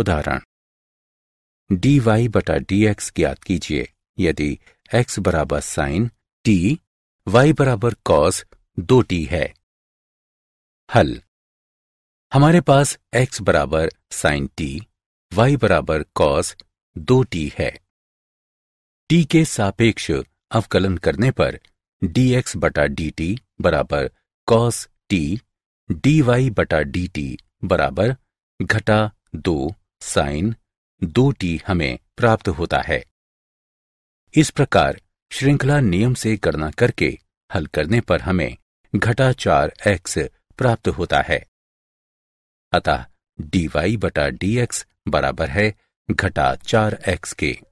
उदाहरण d y बटा d x ज्ञात कीजिए यदि x बराबर साइन टी वाई बराबर कॉस दो टी है हल हमारे पास x बराबर साइन टी वाई बराबर कॉस दो टी है टी के सापेक्ष अवकलन करने पर एक्स बटा डी टी बराबर कॉस टी डी वाई बटा डी टी बराबर घटा दो साइन दो टी हमें प्राप्त होता है इस प्रकार श्रृंखला नियम से गणना करके हल करने पर हमें घटा चार एक्स प्राप्त होता है अतः डीवाई बटा एक्स बराबर है घटा चार एक्स के